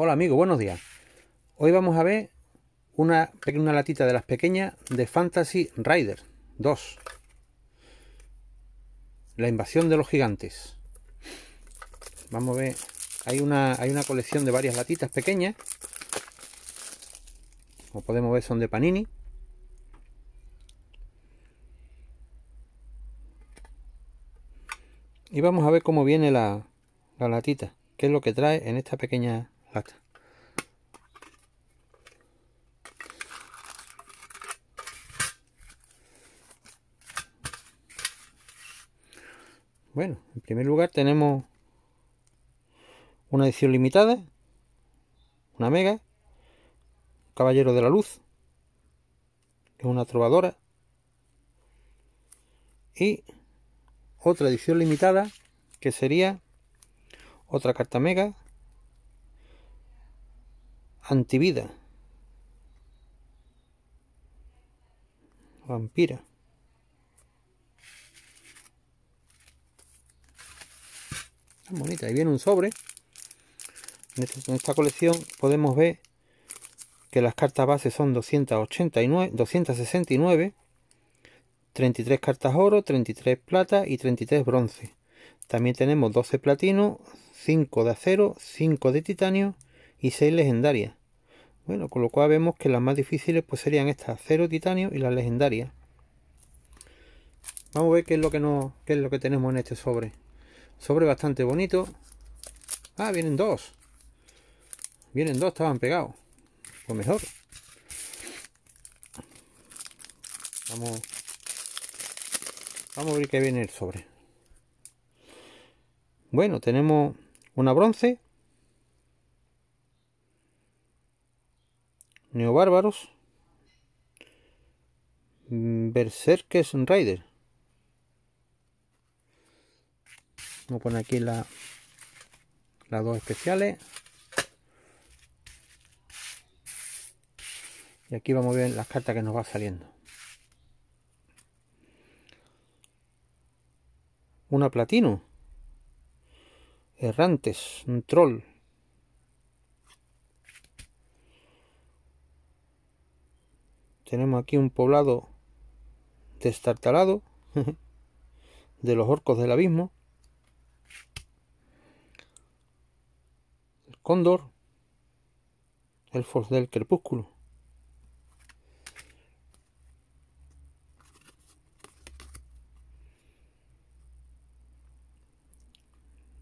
Hola amigo, buenos días. Hoy vamos a ver una, latita de las pequeñas de Fantasy Rider 2. La invasión de los gigantes. Vamos a ver, hay una, hay una colección de varias latitas pequeñas. Como podemos ver son de Panini. Y vamos a ver cómo viene la, la latita. ¿Qué es lo que trae en esta pequeña bueno, en primer lugar tenemos una edición limitada, una mega, caballero de la luz, que es una trovadora, y otra edición limitada que sería otra carta mega antivida, vampira. bonita, ahí viene un sobre. Este, en esta colección podemos ver que las cartas base son 289, 269, 33 cartas oro, 33 plata y 33 bronce. También tenemos 12 platino, 5 de acero, 5 de titanio y 6 legendarias. Bueno, con lo cual vemos que las más difíciles pues serían estas, cero titanio y las legendarias. Vamos a ver qué es lo que no, es lo que tenemos en este sobre. Sobre bastante bonito. Ah, vienen dos. Vienen dos, estaban pegados. Pues mejor. Vamos, vamos a ver qué viene el sobre. Bueno, tenemos una bronce, Neobárbaros, Berserkers Rider. Vamos a poner aquí la, las dos especiales. Y aquí vamos a ver las cartas que nos va saliendo. Una platino. Errantes, un troll, tenemos aquí un poblado destartalado de los orcos del abismo. El cóndor, elfos del crepúsculo.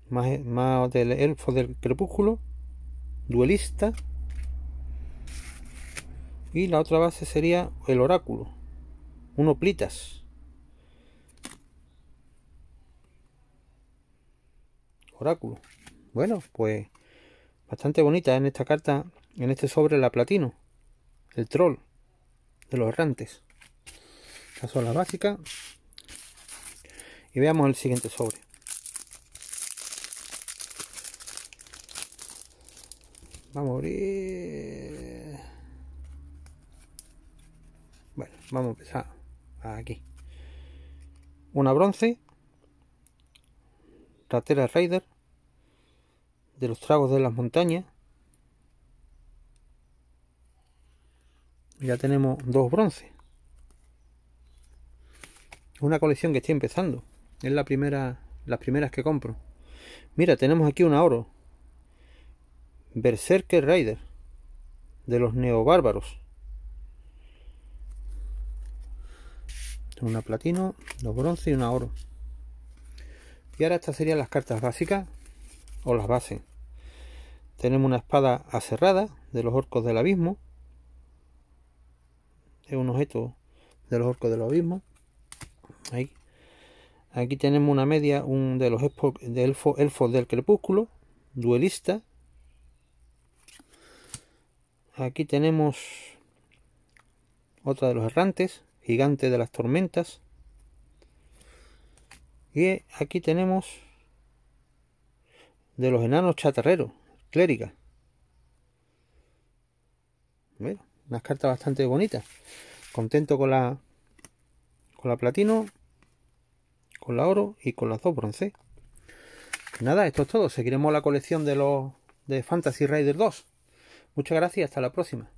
Más, del elfo del crepúsculo, duelista. Y la otra base sería el oráculo. uno plitas. Oráculo. Bueno, pues bastante bonita en esta carta, en este sobre la platino. El troll de los errantes. Estas son las básicas. Y veamos el siguiente sobre. Vamos a abrir. vamos a empezar aquí una bronce ratera raider de los tragos de las montañas ya tenemos dos bronces una colección que estoy empezando es la primera las primeras que compro mira tenemos aquí una oro berserker Raider de los neobárbaros una platino, dos bronce y una oro. Y ahora estas serían las cartas básicas o las bases. Tenemos una espada aserrada de los orcos del abismo. Es un objeto de los orcos del abismo. Aquí tenemos una media un de los elfos del crepúsculo, duelista. Aquí tenemos otra de los errantes, gigante de las tormentas. Y aquí tenemos de los enanos chatarreros, Clérica. unas cartas bastante bonitas. Contento con la con la platino, con la oro y con las dos bronce. Nada, esto es todo. Seguiremos la colección de los de Fantasy Rider 2. Muchas gracias, hasta la próxima.